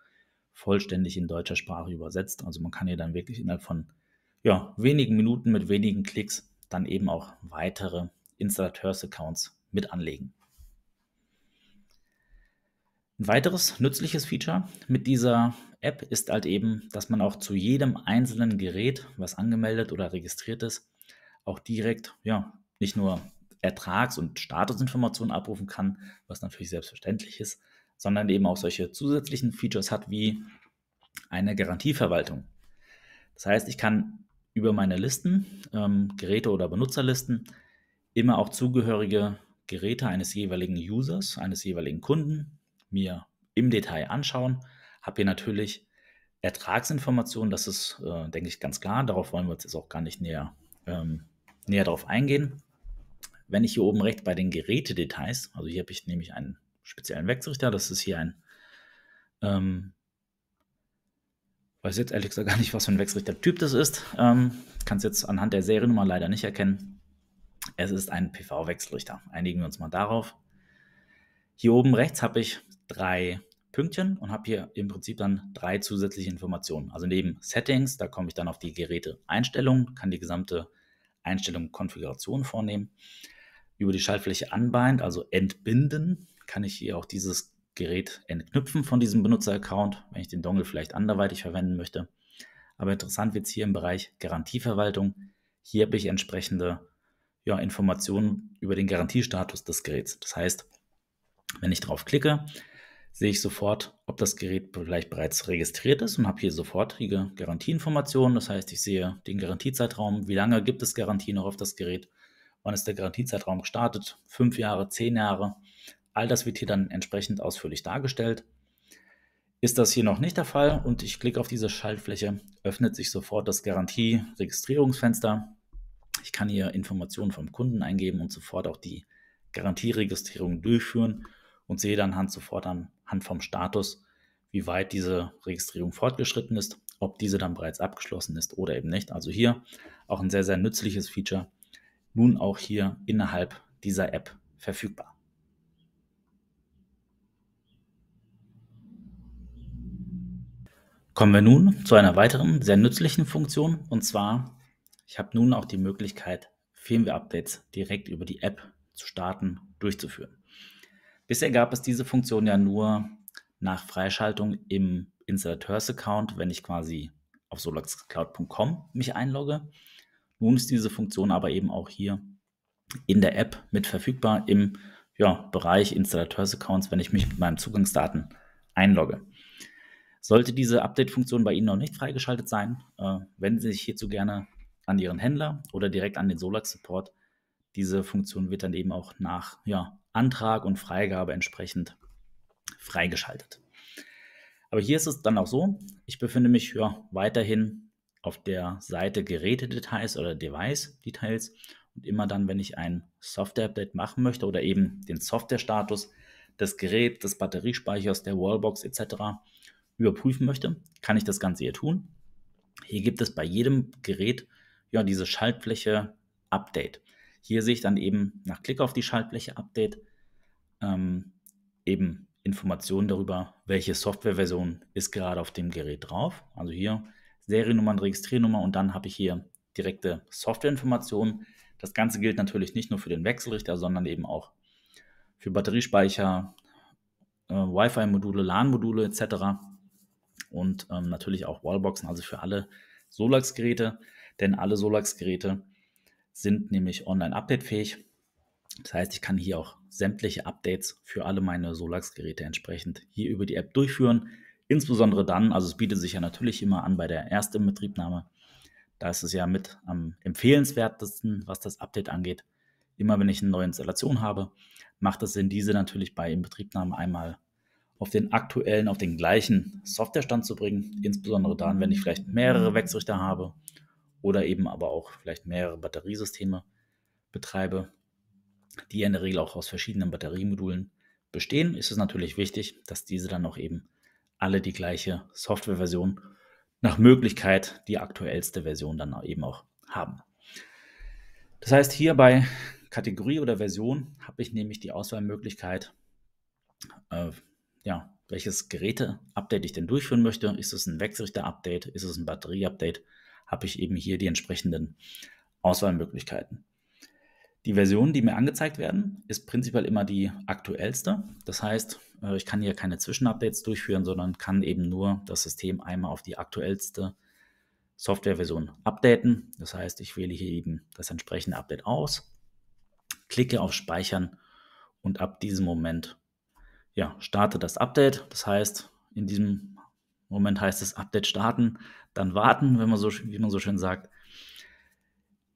vollständig in deutscher Sprache übersetzt. Also man kann hier dann wirklich innerhalb von ja, wenigen Minuten mit wenigen Klicks dann eben auch weitere Installateurs-Accounts mit anlegen. Ein weiteres nützliches Feature mit dieser App ist halt eben, dass man auch zu jedem einzelnen Gerät, was angemeldet oder registriert ist, auch direkt, ja, nicht nur Ertrags- und Statusinformationen abrufen kann, was natürlich selbstverständlich ist, sondern eben auch solche zusätzlichen Features hat wie eine Garantieverwaltung. Das heißt, ich kann über meine Listen, ähm, Geräte oder Benutzerlisten, immer auch zugehörige Geräte eines jeweiligen Users, eines jeweiligen Kunden mir im Detail anschauen. Habe hier natürlich Ertragsinformationen, das ist, äh, denke ich, ganz klar. Darauf wollen wir jetzt auch gar nicht näher, ähm, näher darauf eingehen. Wenn ich hier oben rechts bei den Gerätedetails, also hier habe ich nämlich einen speziellen Wechselrichter. Das ist hier ein, ähm, weiß jetzt ehrlich gesagt gar nicht, was für ein Wechselrichter-Typ das ist. Ähm, Kann es jetzt anhand der Seriennummer leider nicht erkennen. Es ist ein PV-Wechselrichter. Einigen wir uns mal darauf. Hier oben rechts habe ich drei Pünktchen und habe hier im Prinzip dann drei zusätzliche Informationen. Also neben Settings, da komme ich dann auf die Geräteeinstellungen, kann die gesamte Einstellung Konfiguration vornehmen. Über die Schaltfläche Unbind, also entbinden, kann ich hier auch dieses Gerät entknüpfen von diesem Benutzeraccount, wenn ich den Dongle vielleicht anderweitig verwenden möchte. Aber interessant wird es hier im Bereich Garantieverwaltung. Hier habe ich entsprechende ja, Informationen über den Garantiestatus des Geräts. Das heißt, wenn ich drauf klicke, sehe ich sofort, ob das Gerät vielleicht bereits registriert ist und habe hier sofortige Garantieinformationen. Das heißt, ich sehe den Garantiezeitraum, wie lange gibt es Garantie noch auf das Gerät, wann ist der Garantiezeitraum gestartet, fünf Jahre, zehn Jahre, All das wird hier dann entsprechend ausführlich dargestellt. Ist das hier noch nicht der Fall und ich klicke auf diese Schaltfläche, öffnet sich sofort das Garantie-Registrierungsfenster. Ich kann hier Informationen vom Kunden eingeben und sofort auch die Garantieregistrierung durchführen und sehe dann Hand sofort anhand vom Status, wie weit diese Registrierung fortgeschritten ist, ob diese dann bereits abgeschlossen ist oder eben nicht. Also hier auch ein sehr, sehr nützliches Feature. Nun auch hier innerhalb dieser App verfügbar. Kommen wir nun zu einer weiteren sehr nützlichen Funktion und zwar, ich habe nun auch die Möglichkeit, Firmware-Updates direkt über die App zu starten, durchzuführen. Bisher gab es diese Funktion ja nur nach Freischaltung im Installateurs-Account, wenn ich quasi auf soloxcloud.com mich einlogge. Nun ist diese Funktion aber eben auch hier in der App mit verfügbar im ja, Bereich Installateurs-Accounts, wenn ich mich mit meinen Zugangsdaten einlogge. Sollte diese Update-Funktion bei Ihnen noch nicht freigeschaltet sein, äh, wenden Sie sich hierzu gerne an Ihren Händler oder direkt an den Solax-Support. Diese Funktion wird dann eben auch nach ja, Antrag und Freigabe entsprechend freigeschaltet. Aber hier ist es dann auch so, ich befinde mich ja, weiterhin auf der Seite Gerätedetails oder Device-Details und immer dann, wenn ich ein Software-Update machen möchte oder eben den Software-Status des Geräts, des Batteriespeichers, der Wallbox etc., überprüfen möchte, kann ich das Ganze hier tun. Hier gibt es bei jedem Gerät ja diese Schaltfläche Update. Hier sehe ich dann eben nach Klick auf die Schaltfläche Update ähm, eben Informationen darüber, welche Softwareversion ist gerade auf dem Gerät drauf. Also hier Seriennummer Registriernummer und dann habe ich hier direkte Softwareinformationen. Das Ganze gilt natürlich nicht nur für den Wechselrichter, sondern eben auch für Batteriespeicher, äh, Wi-Fi-Module, LAN-Module etc und ähm, natürlich auch Wallboxen, also für alle Solax-Geräte, denn alle Solax-Geräte sind nämlich online updatefähig. Das heißt, ich kann hier auch sämtliche Updates für alle meine Solax-Geräte entsprechend hier über die App durchführen. Insbesondere dann, also es bietet sich ja natürlich immer an bei der ersten Betriebnahme. Da ist es ja mit am empfehlenswertesten, was das Update angeht. Immer wenn ich eine neue Installation habe, macht es Sinn, diese natürlich bei Inbetriebnahme einmal auf den aktuellen, auf den gleichen Softwarestand zu bringen. Insbesondere dann, wenn ich vielleicht mehrere mhm. Wechselrichter habe oder eben aber auch vielleicht mehrere Batteriesysteme betreibe, die in der Regel auch aus verschiedenen Batteriemodulen bestehen, ist es natürlich wichtig, dass diese dann auch eben alle die gleiche Softwareversion nach Möglichkeit die aktuellste Version dann eben auch haben. Das heißt, hier bei Kategorie oder Version habe ich nämlich die Auswahlmöglichkeit, äh, ja, welches Geräte-Update ich denn durchführen möchte. Ist es ein Wechselrichter-Update? Ist es ein Batterie-Update? Habe ich eben hier die entsprechenden Auswahlmöglichkeiten. Die Version, die mir angezeigt werden, ist prinzipiell immer die aktuellste. Das heißt, äh, ich kann hier keine Zwischenupdates durchführen, sondern kann eben nur das System einmal auf die aktuellste Softwareversion updaten. Das heißt, ich wähle hier eben das entsprechende Update aus, klicke auf Speichern und ab diesem Moment ja, starte das Update. Das heißt, in diesem Moment heißt es Update starten, dann warten, wenn man so, wie man so schön sagt.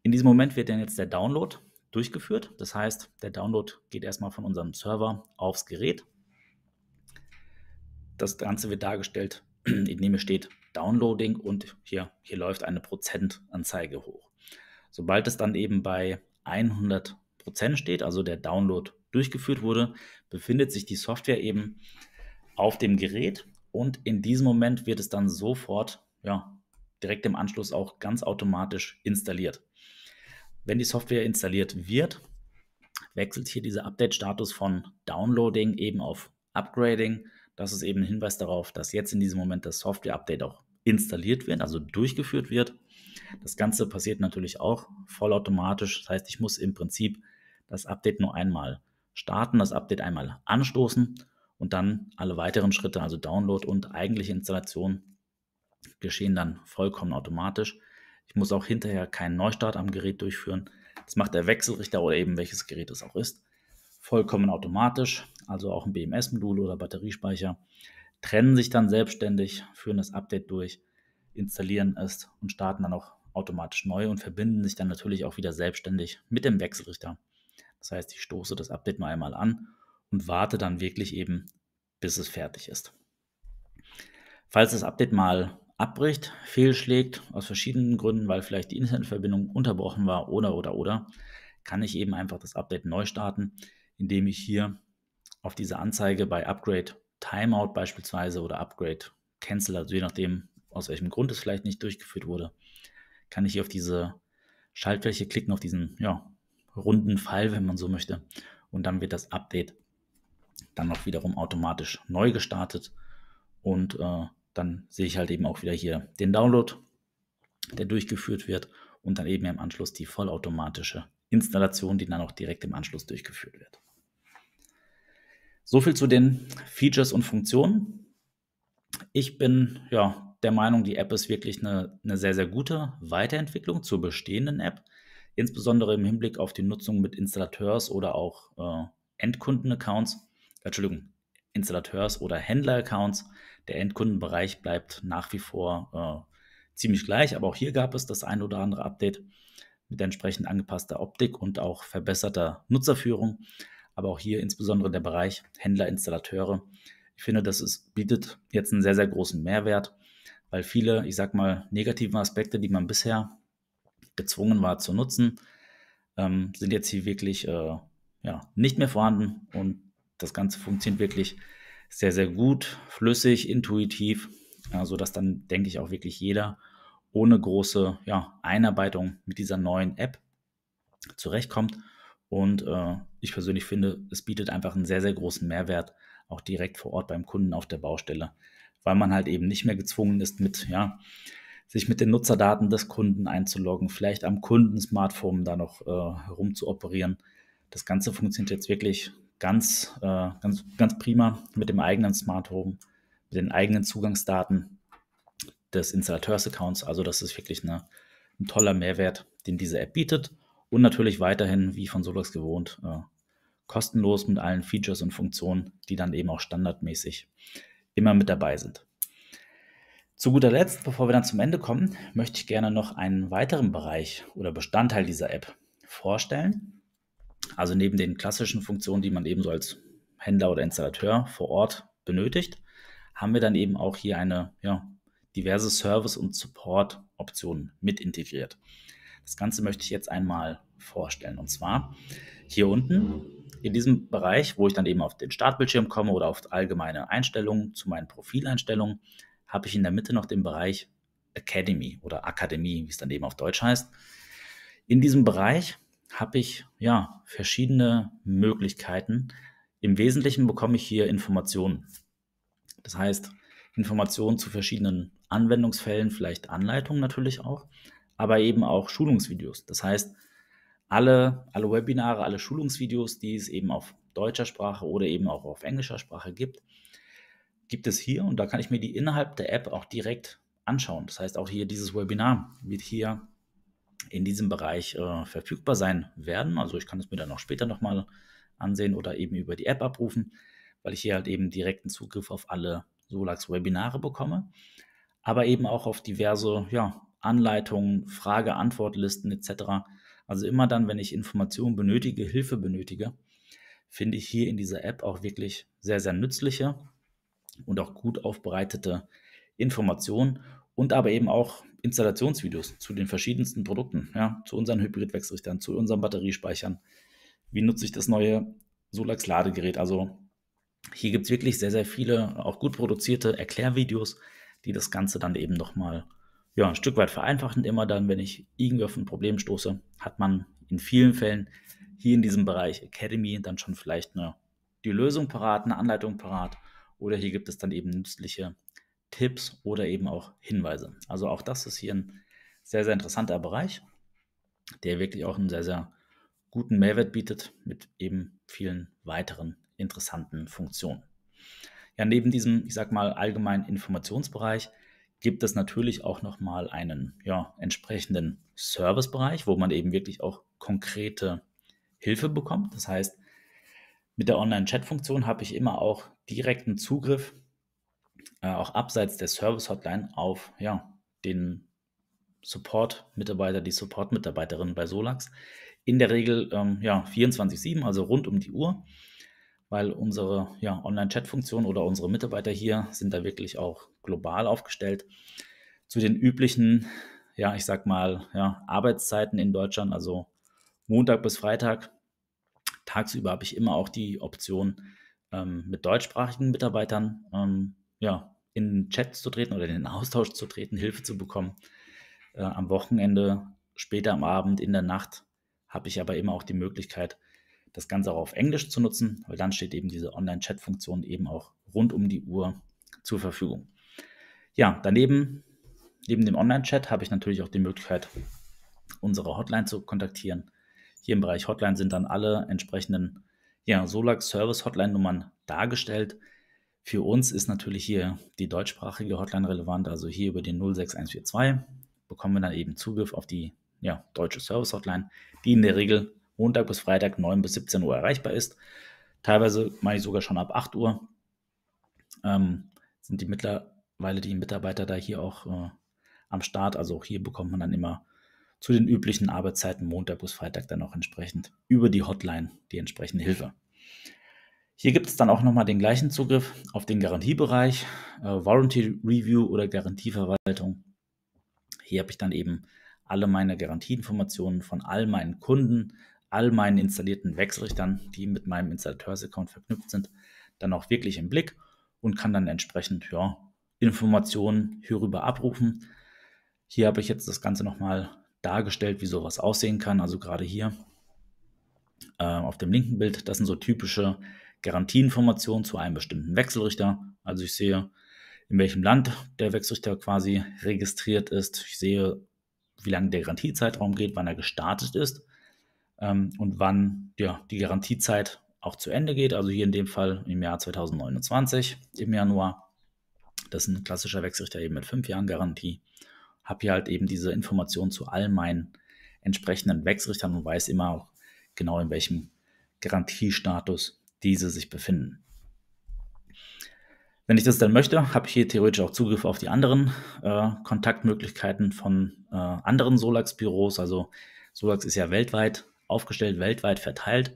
In diesem Moment wird dann jetzt der Download durchgeführt. Das heißt, der Download geht erstmal von unserem Server aufs Gerät. Das Ganze wird dargestellt, indem hier steht Downloading und hier, hier läuft eine Prozentanzeige hoch. Sobald es dann eben bei 100 Prozent steht, also der Download durchgeführt wurde, befindet sich die Software eben auf dem Gerät und in diesem Moment wird es dann sofort, ja, direkt im Anschluss auch ganz automatisch installiert. Wenn die Software installiert wird, wechselt hier dieser Update-Status von Downloading eben auf Upgrading. Das ist eben ein Hinweis darauf, dass jetzt in diesem Moment das Software-Update auch installiert wird, also durchgeführt wird. Das Ganze passiert natürlich auch vollautomatisch. Das heißt, ich muss im Prinzip das Update nur einmal starten, das Update einmal anstoßen und dann alle weiteren Schritte, also Download und eigentliche Installation, geschehen dann vollkommen automatisch. Ich muss auch hinterher keinen Neustart am Gerät durchführen. Das macht der Wechselrichter oder eben welches Gerät es auch ist. Vollkommen automatisch, also auch ein BMS-Modul oder Batteriespeicher, trennen sich dann selbstständig, führen das Update durch, installieren es und starten dann auch automatisch neu und verbinden sich dann natürlich auch wieder selbstständig mit dem Wechselrichter. Das heißt, ich stoße das Update nur einmal an und warte dann wirklich eben, bis es fertig ist. Falls das Update mal abbricht, fehlschlägt, aus verschiedenen Gründen, weil vielleicht die Internetverbindung unterbrochen war oder oder oder, kann ich eben einfach das Update neu starten, indem ich hier auf diese Anzeige bei Upgrade Timeout beispielsweise oder Upgrade Cancel, also je nachdem, aus welchem Grund es vielleicht nicht durchgeführt wurde, kann ich hier auf diese Schaltfläche klicken, auf diesen ja, runden Fall, wenn man so möchte. Und dann wird das Update dann noch wiederum automatisch neu gestartet. Und äh, dann sehe ich halt eben auch wieder hier den Download, der durchgeführt wird. Und dann eben im Anschluss die vollautomatische Installation, die dann auch direkt im Anschluss durchgeführt wird. Soviel zu den Features und Funktionen. Ich bin ja der Meinung, die App ist wirklich eine, eine sehr, sehr gute Weiterentwicklung zur bestehenden App insbesondere im Hinblick auf die Nutzung mit Installateurs oder auch äh, Endkunden-Accounts, Entschuldigung, Installateurs oder Händler-Accounts. Der Endkundenbereich bleibt nach wie vor äh, ziemlich gleich, aber auch hier gab es das ein oder andere Update mit entsprechend angepasster Optik und auch verbesserter Nutzerführung. Aber auch hier insbesondere der Bereich Händler, Installateure. Ich finde, das ist, bietet jetzt einen sehr, sehr großen Mehrwert, weil viele, ich sag mal, negativen Aspekte, die man bisher gezwungen war zu nutzen, ähm, sind jetzt hier wirklich äh, ja, nicht mehr vorhanden und das Ganze funktioniert wirklich sehr, sehr gut, flüssig, intuitiv, äh, sodass dann, denke ich, auch wirklich jeder ohne große ja, Einarbeitung mit dieser neuen App zurechtkommt. Und äh, ich persönlich finde, es bietet einfach einen sehr, sehr großen Mehrwert, auch direkt vor Ort beim Kunden auf der Baustelle, weil man halt eben nicht mehr gezwungen ist mit, ja, sich mit den Nutzerdaten des Kunden einzuloggen, vielleicht am Kundensmartphone da noch äh, herum zu operieren. Das Ganze funktioniert jetzt wirklich ganz, äh, ganz, ganz prima mit dem eigenen Smart Home, mit den eigenen Zugangsdaten des Installateurs-Accounts. Also das ist wirklich eine, ein toller Mehrwert, den diese App bietet. Und natürlich weiterhin, wie von Solux gewohnt, äh, kostenlos mit allen Features und Funktionen, die dann eben auch standardmäßig immer mit dabei sind. Zu guter Letzt, bevor wir dann zum Ende kommen, möchte ich gerne noch einen weiteren Bereich oder Bestandteil dieser App vorstellen. Also neben den klassischen Funktionen, die man eben so als Händler oder Installateur vor Ort benötigt, haben wir dann eben auch hier eine ja, diverse Service- und Support-Optionen mit integriert. Das Ganze möchte ich jetzt einmal vorstellen. Und zwar hier unten in diesem Bereich, wo ich dann eben auf den Startbildschirm komme oder auf allgemeine Einstellungen zu meinen Profileinstellungen, habe ich in der Mitte noch den Bereich Academy oder Akademie, wie es dann eben auf Deutsch heißt. In diesem Bereich habe ich ja verschiedene Möglichkeiten. Im Wesentlichen bekomme ich hier Informationen. Das heißt, Informationen zu verschiedenen Anwendungsfällen, vielleicht Anleitungen natürlich auch, aber eben auch Schulungsvideos. Das heißt, alle, alle Webinare, alle Schulungsvideos, die es eben auf deutscher Sprache oder eben auch auf englischer Sprache gibt, gibt es hier und da kann ich mir die innerhalb der App auch direkt anschauen. Das heißt, auch hier dieses Webinar wird hier in diesem Bereich äh, verfügbar sein werden. Also ich kann es mir dann auch später nochmal ansehen oder eben über die App abrufen, weil ich hier halt eben direkten Zugriff auf alle Solax-Webinare bekomme, aber eben auch auf diverse ja, Anleitungen, Frage-Antwort-Listen etc. Also immer dann, wenn ich Informationen benötige, Hilfe benötige, finde ich hier in dieser App auch wirklich sehr, sehr nützliche und auch gut aufbereitete Informationen und aber eben auch Installationsvideos zu den verschiedensten Produkten, ja, zu unseren Hybridwechselrichtern, zu unseren Batteriespeichern. Wie nutze ich das neue Solax-Ladegerät? Also hier gibt es wirklich sehr, sehr viele auch gut produzierte Erklärvideos, die das Ganze dann eben nochmal ja, ein Stück weit vereinfachen. Immer dann, wenn ich irgendwie auf ein Problem stoße, hat man in vielen Fällen hier in diesem Bereich Academy dann schon vielleicht eine, die Lösung parat, eine Anleitung parat oder hier gibt es dann eben nützliche Tipps oder eben auch Hinweise. Also auch das ist hier ein sehr, sehr interessanter Bereich, der wirklich auch einen sehr, sehr guten Mehrwert bietet mit eben vielen weiteren interessanten Funktionen. Ja, neben diesem, ich sag mal, allgemeinen Informationsbereich gibt es natürlich auch nochmal einen ja, entsprechenden Servicebereich, wo man eben wirklich auch konkrete Hilfe bekommt. Das heißt, mit der Online-Chat-Funktion habe ich immer auch direkten Zugriff, äh, auch abseits der Service-Hotline, auf ja, den Support-Mitarbeiter, die Support-Mitarbeiterin bei Solax. In der Regel ähm, ja, 24-7, also rund um die Uhr, weil unsere ja, Online-Chat-Funktion oder unsere Mitarbeiter hier sind da wirklich auch global aufgestellt. Zu den üblichen, ja, ich sag mal, ja, Arbeitszeiten in Deutschland, also Montag bis Freitag tagsüber habe ich immer auch die Option, ähm, mit deutschsprachigen Mitarbeitern ähm, ja, in den Chat zu treten oder in den Austausch zu treten, Hilfe zu bekommen. Äh, am Wochenende, später am Abend, in der Nacht habe ich aber immer auch die Möglichkeit, das Ganze auch auf Englisch zu nutzen, weil dann steht eben diese Online-Chat-Funktion eben auch rund um die Uhr zur Verfügung. Ja, daneben, neben dem Online-Chat habe ich natürlich auch die Möglichkeit, unsere Hotline zu kontaktieren hier im Bereich Hotline sind dann alle entsprechenden ja, Solax-Service-Hotline-Nummern dargestellt. Für uns ist natürlich hier die deutschsprachige Hotline relevant, also hier über den 06142 bekommen wir dann eben Zugriff auf die ja, deutsche Service-Hotline, die in der Regel Montag bis Freitag 9 bis 17 Uhr erreichbar ist. Teilweise meine ich sogar schon ab 8 Uhr. Ähm, sind die mittlerweile die Mitarbeiter da hier auch äh, am Start. Also auch hier bekommt man dann immer zu den üblichen Arbeitszeiten Montag bis Freitag dann auch entsprechend über die Hotline die entsprechende Hilfe. Hier gibt es dann auch nochmal den gleichen Zugriff auf den Garantiebereich, äh, Warranty Review oder Garantieverwaltung. Hier habe ich dann eben alle meine Garantieinformationen von all meinen Kunden, all meinen installierten Wechselrichtern, die mit meinem Installateurs-Account verknüpft sind, dann auch wirklich im Blick und kann dann entsprechend ja, Informationen hierüber abrufen. Hier habe ich jetzt das Ganze nochmal dargestellt, wie sowas aussehen kann. Also gerade hier äh, auf dem linken Bild, das sind so typische Garantieinformationen zu einem bestimmten Wechselrichter. Also ich sehe, in welchem Land der Wechselrichter quasi registriert ist. Ich sehe, wie lange der Garantiezeitraum geht, wann er gestartet ist ähm, und wann ja, die Garantiezeit auch zu Ende geht. Also hier in dem Fall im Jahr 2029 im Januar. Das ist ein klassischer Wechselrichter eben mit fünf Jahren Garantie habe hier halt eben diese Informationen zu all meinen entsprechenden Wechselrichtern und weiß immer auch genau, in welchem Garantiestatus diese sich befinden. Wenn ich das dann möchte, habe ich hier theoretisch auch Zugriff auf die anderen äh, Kontaktmöglichkeiten von äh, anderen Solax-Büros. Also Solax ist ja weltweit aufgestellt, weltweit verteilt.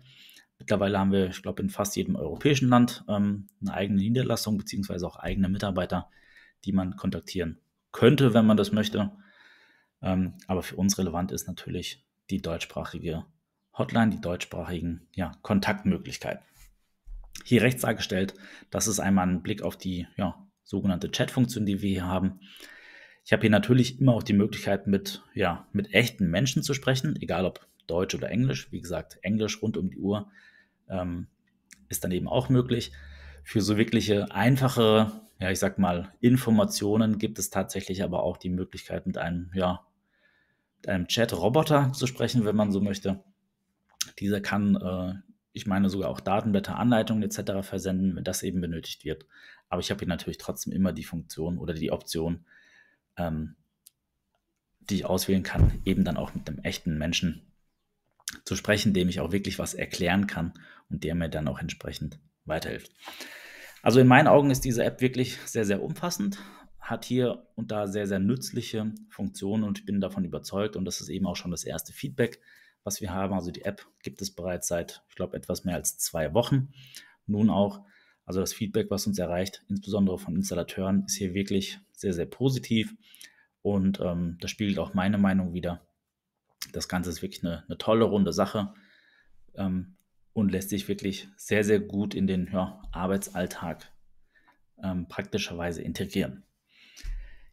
Mittlerweile haben wir, ich glaube, in fast jedem europäischen Land ähm, eine eigene Niederlassung beziehungsweise auch eigene Mitarbeiter, die man kontaktieren könnte, wenn man das möchte. Ähm, aber für uns relevant ist natürlich die deutschsprachige Hotline, die deutschsprachigen ja, Kontaktmöglichkeiten. Hier rechts dargestellt, das ist einmal ein Blick auf die ja, sogenannte Chatfunktion, die wir hier haben. Ich habe hier natürlich immer auch die Möglichkeit, mit, ja, mit echten Menschen zu sprechen, egal ob Deutsch oder Englisch. Wie gesagt, Englisch rund um die Uhr ähm, ist dann eben auch möglich. Für so wirkliche einfache ja, ich sag mal, Informationen gibt es tatsächlich aber auch die Möglichkeit, mit einem, ja, einem Chat-Roboter zu sprechen, wenn man so möchte. Dieser kann, äh, ich meine, sogar auch Datenblätter, Anleitungen etc. versenden, wenn das eben benötigt wird. Aber ich habe hier natürlich trotzdem immer die Funktion oder die Option, ähm, die ich auswählen kann, eben dann auch mit einem echten Menschen zu sprechen, dem ich auch wirklich was erklären kann und der mir dann auch entsprechend weiterhilft. Also in meinen Augen ist diese App wirklich sehr, sehr umfassend, hat hier und da sehr, sehr nützliche Funktionen und ich bin davon überzeugt und das ist eben auch schon das erste Feedback, was wir haben. Also die App gibt es bereits seit, ich glaube, etwas mehr als zwei Wochen. Nun auch, also das Feedback, was uns erreicht, insbesondere von Installateuren, ist hier wirklich sehr, sehr positiv und ähm, das spiegelt auch meine Meinung wieder. Das Ganze ist wirklich eine, eine tolle, runde Sache. Ähm, und lässt sich wirklich sehr, sehr gut in den ja, Arbeitsalltag ähm, praktischerweise integrieren.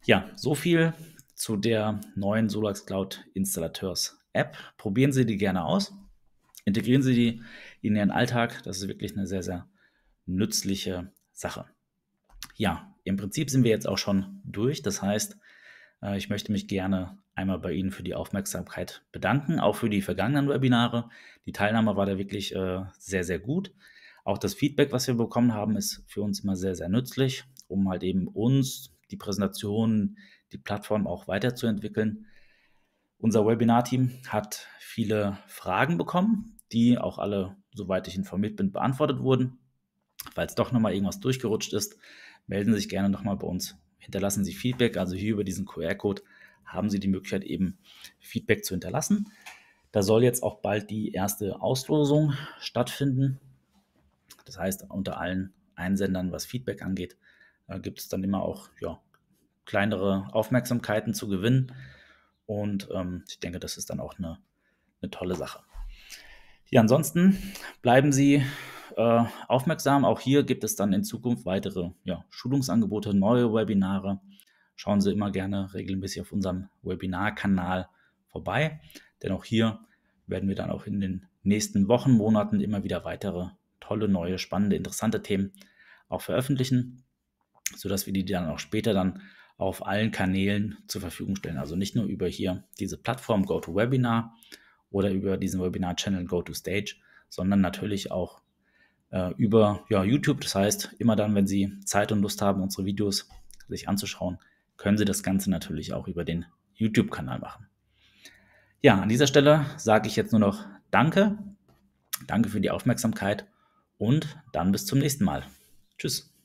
Ja, so viel zu der neuen Solax Cloud Installateurs App. Probieren Sie die gerne aus. Integrieren Sie die in Ihren Alltag. Das ist wirklich eine sehr, sehr nützliche Sache. Ja, im Prinzip sind wir jetzt auch schon durch. Das heißt, äh, ich möchte mich gerne einmal bei Ihnen für die Aufmerksamkeit bedanken, auch für die vergangenen Webinare. Die Teilnahme war da wirklich äh, sehr, sehr gut. Auch das Feedback, was wir bekommen haben, ist für uns immer sehr, sehr nützlich, um halt eben uns, die Präsentation, die Plattform auch weiterzuentwickeln. Unser Webinar-Team hat viele Fragen bekommen, die auch alle, soweit ich informiert bin, beantwortet wurden. Falls doch nochmal irgendwas durchgerutscht ist, melden Sie sich gerne nochmal bei uns. Hinterlassen Sie Feedback, also hier über diesen QR-Code haben Sie die Möglichkeit, eben Feedback zu hinterlassen. Da soll jetzt auch bald die erste Auslosung stattfinden. Das heißt, unter allen Einsendern, was Feedback angeht, äh, gibt es dann immer auch ja, kleinere Aufmerksamkeiten zu gewinnen. Und ähm, ich denke, das ist dann auch eine, eine tolle Sache. Ja, ansonsten bleiben Sie äh, aufmerksam. Auch hier gibt es dann in Zukunft weitere ja, Schulungsangebote, neue Webinare, schauen Sie immer gerne regelmäßig auf unserem Webinarkanal vorbei, denn auch hier werden wir dann auch in den nächsten Wochen, Monaten immer wieder weitere tolle, neue, spannende, interessante Themen auch veröffentlichen, sodass wir die dann auch später dann auf allen Kanälen zur Verfügung stellen. Also nicht nur über hier diese Plattform GoToWebinar oder über diesen Webinar-Channel GoToStage, sondern natürlich auch äh, über ja, YouTube. Das heißt, immer dann, wenn Sie Zeit und Lust haben, unsere Videos sich anzuschauen, können Sie das Ganze natürlich auch über den YouTube-Kanal machen. Ja, an dieser Stelle sage ich jetzt nur noch Danke. Danke für die Aufmerksamkeit und dann bis zum nächsten Mal. Tschüss.